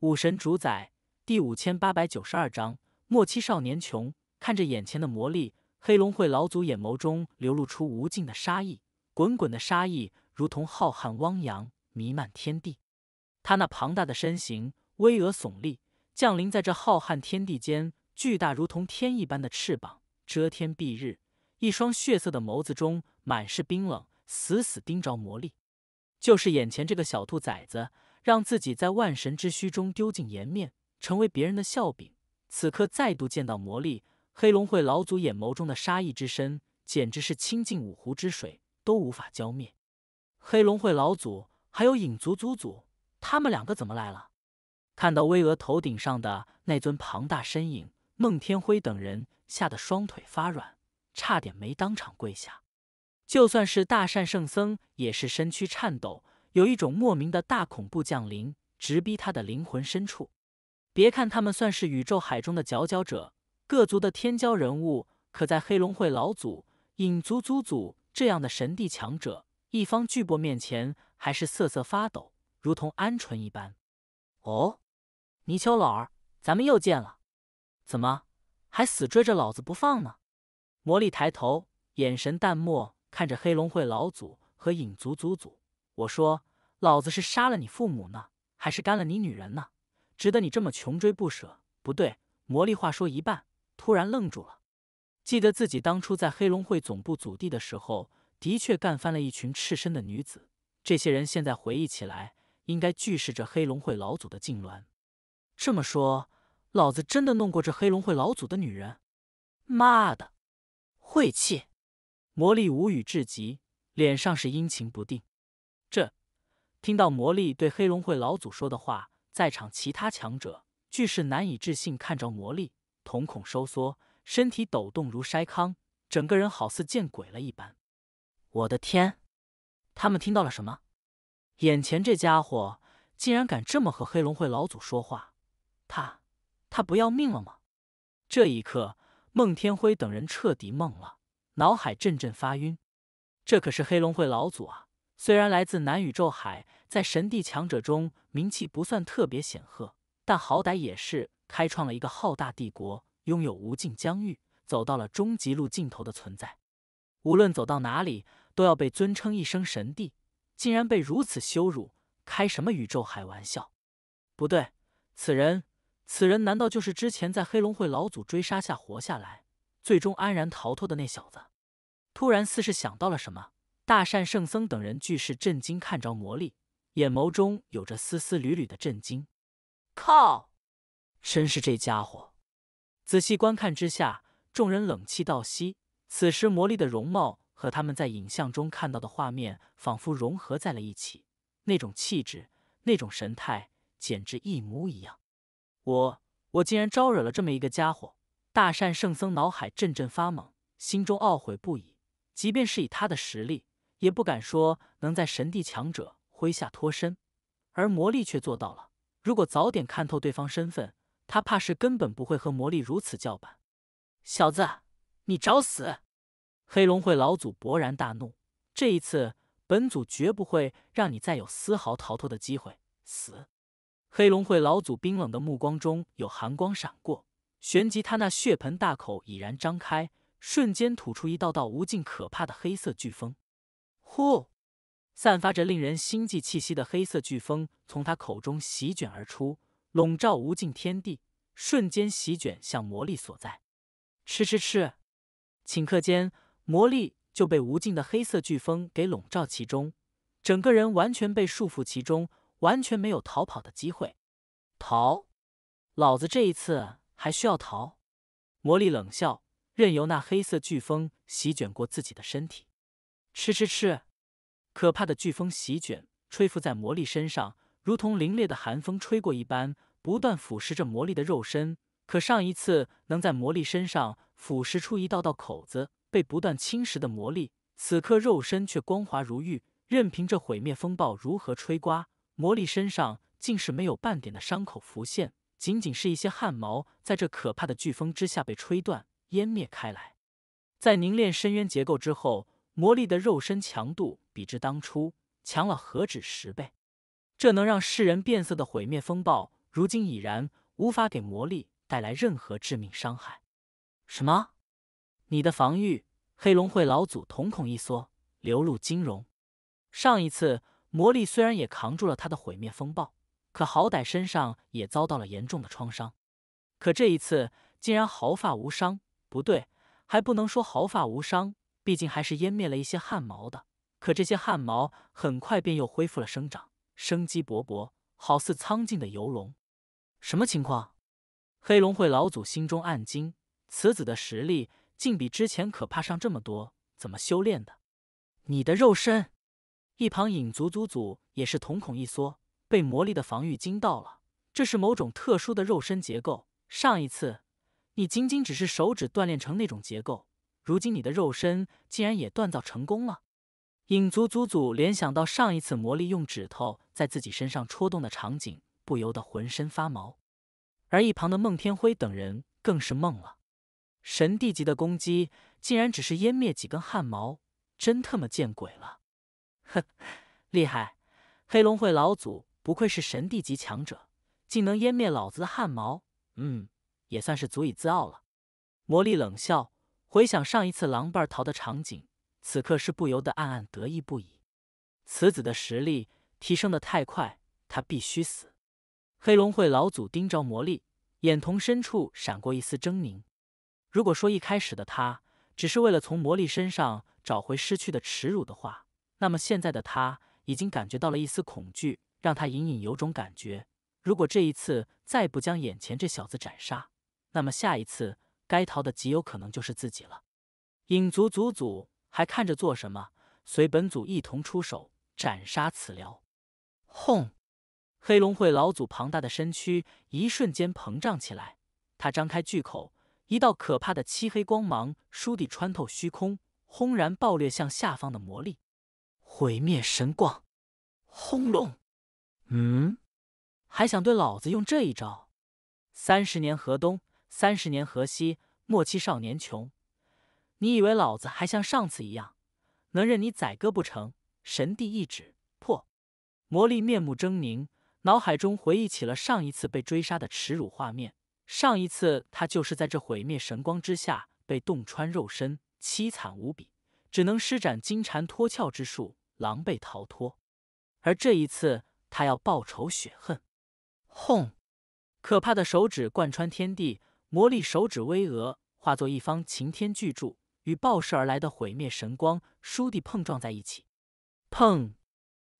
武神主宰第五千八百九十二章：莫欺少年穷。看着眼前的魔力，黑龙会老祖眼眸中流露出无尽的杀意，滚滚的杀意如同浩瀚汪洋，弥漫天地。他那庞大的身形巍峨耸立，降临在这浩瀚天地间，巨大如同天一般的翅膀遮天蔽日。一双血色的眸子中满是冰冷，死死盯着魔力，就是眼前这个小兔崽子。让自己在万神之墟中丢尽颜面，成为别人的笑柄。此刻再度见到魔力，黑龙会老祖眼眸中的杀意之深，简直是倾尽五湖之水都无法浇灭。黑龙会老祖，还有影族祖祖，他们两个怎么来了？看到巍峨头顶上的那尊庞大身影，孟天辉等人吓得双腿发软，差点没当场跪下。就算是大善圣僧，也是身躯颤抖。有一种莫名的大恐怖降临，直逼他的灵魂深处。别看他们算是宇宙海中的佼佼者，各族的天骄人物，可在黑龙会老祖、影族族祖这样的神帝强者、一方巨擘面前，还是瑟瑟发抖，如同鹌鹑一般。哦，泥鳅老儿，咱们又见了，怎么还死追着老子不放呢？魔力抬头，眼神淡漠，看着黑龙会老祖和影族族祖。我说：“老子是杀了你父母呢，还是干了你女人呢？值得你这么穷追不舍？”不对，魔力话说一半，突然愣住了。记得自己当初在黑龙会总部祖地的时候，的确干翻了一群赤身的女子。这些人现在回忆起来，应该俱是这黑龙会老祖的痉挛。这么说，老子真的弄过这黑龙会老祖的女人？妈的，晦气！魔力无语至极，脸上是阴晴不定。听到魔力对黑龙会老祖说的话，在场其他强者俱是难以置信，看着魔力，瞳孔收缩，身体抖动如筛糠，整个人好似见鬼了一般。我的天，他们听到了什么？眼前这家伙竟然敢这么和黑龙会老祖说话，他，他不要命了吗？这一刻，孟天辉等人彻底懵了，脑海阵阵发晕。这可是黑龙会老祖啊！虽然来自南宇宙海，在神帝强者中名气不算特别显赫，但好歹也是开创了一个浩大帝国，拥有无尽疆域，走到了终极路尽头的存在。无论走到哪里，都要被尊称一声神帝。竟然被如此羞辱，开什么宇宙海玩笑？不对，此人，此人难道就是之前在黑龙会老祖追杀下活下来，最终安然逃脱的那小子？突然似是想到了什么。大善圣僧等人俱是震惊看着魔力，眼眸中有着丝丝缕缕的震惊。靠！真是这家伙！仔细观看之下，众人冷气倒吸。此时魔力的容貌和他们在影像中看到的画面仿佛融合在了一起，那种气质，那种神态，简直一模一样。我我竟然招惹了这么一个家伙！大善圣僧脑海阵阵发懵，心中懊悔不已。即便是以他的实力，也不敢说能在神帝强者麾下脱身，而魔力却做到了。如果早点看透对方身份，他怕是根本不会和魔力如此叫板。小子，你找死！黑龙会老祖勃然大怒，这一次本祖绝不会让你再有丝毫逃脱的机会！死！黑龙会老祖冰冷的目光中有寒光闪过，旋即他那血盆大口已然张开，瞬间吐出一道道无尽可怕的黑色飓风。呼！散发着令人心悸气息的黑色飓风从他口中席卷而出，笼罩无尽天地，瞬间席卷向魔力所在。吃吃吃！顷刻间，魔力就被无尽的黑色飓风给笼罩其中，整个人完全被束缚其中，完全没有逃跑的机会。逃！老子这一次还需要逃？魔力冷笑，任由那黑色飓风席卷过自己的身体。吃吃吃！可怕的飓风席卷，吹拂在魔力身上，如同凛冽的寒风吹过一般，不断腐蚀着魔力的肉身。可上一次能在魔力身上腐蚀出一道道口子，被不断侵蚀的魔力，此刻肉身却光滑如玉，任凭这毁灭风暴如何吹刮，魔力身上竟是没有半点的伤口浮现，仅仅是一些汗毛在这可怕的飓风之下被吹断，湮灭开来。在凝练深渊结构之后。魔力的肉身强度比之当初强了何止十倍？这能让世人变色的毁灭风暴，如今已然无法给魔力带来任何致命伤害。什么？你的防御？黑龙会老祖瞳孔一缩，流露金融。上一次魔力虽然也扛住了他的毁灭风暴，可好歹身上也遭到了严重的创伤。可这一次竟然毫发无伤？不对，还不能说毫发无伤。毕竟还是湮灭了一些汗毛的，可这些汗毛很快便又恢复了生长，生机勃勃，好似苍劲的游龙。什么情况？黑龙会老祖心中暗惊，此子的实力竟比之前可怕上这么多，怎么修炼的？你的肉身，一旁影族族祖也是瞳孔一缩，被魔力的防御惊到了。这是某种特殊的肉身结构。上一次，你仅仅只是手指锻炼成那种结构。如今你的肉身竟然也锻造成功了，影族祖祖联想到上一次魔力用指头在自己身上戳动的场景，不由得浑身发毛。而一旁的孟天辉等人更是懵了，神帝级的攻击竟然只是湮灭几根汗毛，真他妈见鬼了！哼，厉害，黑龙会老祖不愧是神帝级强者，竟能湮灭老子的汗毛，嗯，也算是足以自傲了。魔力冷笑。回想上一次狼狈逃的场景，此刻是不由得暗暗得意不已。此子的实力提升的太快，他必须死。黑龙会老祖盯着魔力，眼瞳深处闪过一丝狰狞。如果说一开始的他只是为了从魔力身上找回失去的耻辱的话，那么现在的他已经感觉到了一丝恐惧，让他隐隐有种感觉：如果这一次再不将眼前这小子斩杀，那么下一次……该逃的极有可能就是自己了。影族祖祖还看着做什么？随本祖一同出手，斩杀此撩！轰！黑龙会老祖庞大的身躯一瞬间膨胀起来，他张开巨口，一道可怕的漆黑光芒倏地穿透虚空，轰然暴裂向下方的魔力毁灭神光。轰隆！嗯，还想对老子用这一招？三十年河东。三十年河西，莫欺少年穷。你以为老子还像上次一样能任你宰割不成？神帝一指破魔力，面目狰狞，脑海中回忆起了上一次被追杀的耻辱画面。上一次他就是在这毁灭神光之下被洞穿肉身，凄惨无比，只能施展金蝉脱壳之术狼狈逃脱。而这一次，他要报仇雪恨。轰！可怕的手指贯穿天地。魔力手指巍峨，化作一方擎天巨柱，与暴射而来的毁灭神光倏地碰撞在一起。砰！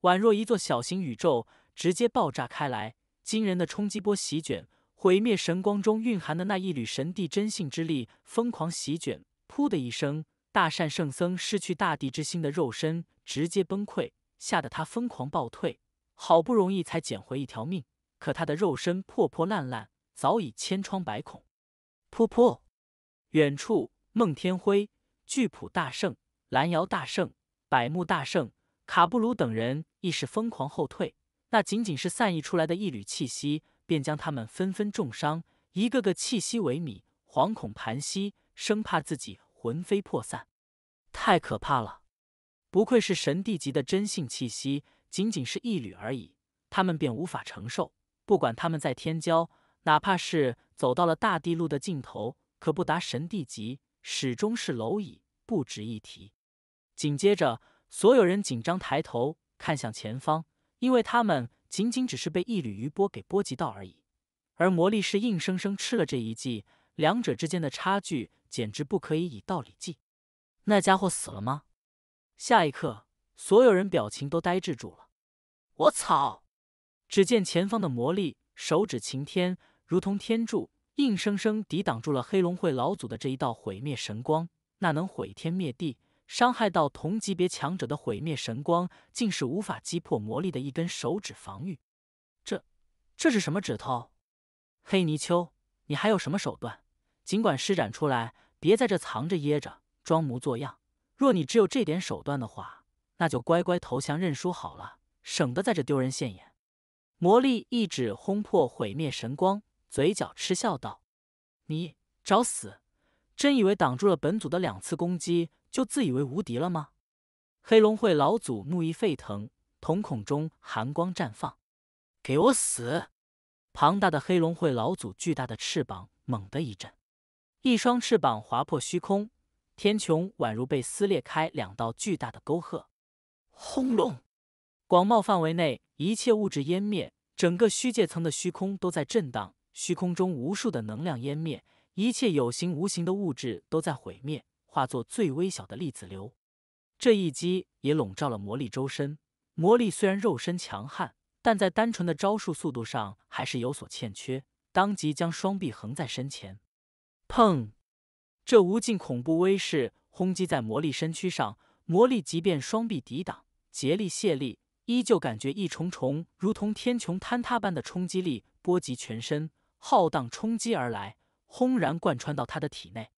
宛若一座小型宇宙直接爆炸开来，惊人的冲击波席卷，毁灭神光中蕴含的那一缕神帝真性之力疯狂席卷。噗的一声，大善圣僧失去大地之心的肉身直接崩溃，吓得他疯狂暴退，好不容易才捡回一条命，可他的肉身破破烂烂，早已千疮百孔。噗噗！远处，孟天辉、巨普大圣、蓝瑶大圣、百慕大圣、卡布鲁等人亦是疯狂后退。那仅仅是散溢出来的一缕气息，便将他们纷纷重伤，一个个气息萎靡，惶恐盘膝，生怕自己魂飞魄散。太可怕了！不愧是神帝级的真性气息，仅仅是一缕而已，他们便无法承受。不管他们在天骄，哪怕是……走到了大地路的尽头，可不达神帝级，始终是蝼蚁，不值一提。紧接着，所有人紧张抬头看向前方，因为他们仅仅只是被一缕余波给波及到而已。而魔力是硬生生吃了这一记，两者之间的差距简直不可以以道理计。那家伙死了吗？下一刻，所有人表情都呆滞住了。我操！只见前方的魔力手指擎天，如同天柱。硬生生抵挡住了黑龙会老祖的这一道毁灭神光，那能毁天灭地、伤害到同级别强者的毁灭神光，竟是无法击破魔力的一根手指防御。这，这是什么指头？黑泥鳅，你还有什么手段？尽管施展出来，别在这藏着掖着、装模作样。若你只有这点手段的话，那就乖乖投降认输好了，省得在这丢人现眼。魔力一指轰破毁灭神光。嘴角嗤笑道：“你找死！真以为挡住了本祖的两次攻击就自以为无敌了吗？”黑龙会老祖怒意沸腾，瞳孔中寒光绽放，“给我死！”庞大的黑龙会老祖巨大的翅膀猛地一震，一双翅膀划破虚空，天穹宛如被撕裂开两道巨大的沟壑。轰隆！广袤范围内一切物质湮灭，整个虚界层的虚空都在震荡。虚空中无数的能量湮灭，一切有形无形的物质都在毁灭，化作最微小的粒子流。这一击也笼罩了魔力周身。魔力虽然肉身强悍，但在单纯的招数速度上还是有所欠缺。当即将双臂横在身前，砰！这无尽恐怖威势轰击在魔力身躯上，魔力即便双臂抵挡，竭力卸力，依旧感觉一重重如同天穹坍塌般的冲击力波及全身。浩荡冲击而来，轰然贯穿到他的体内。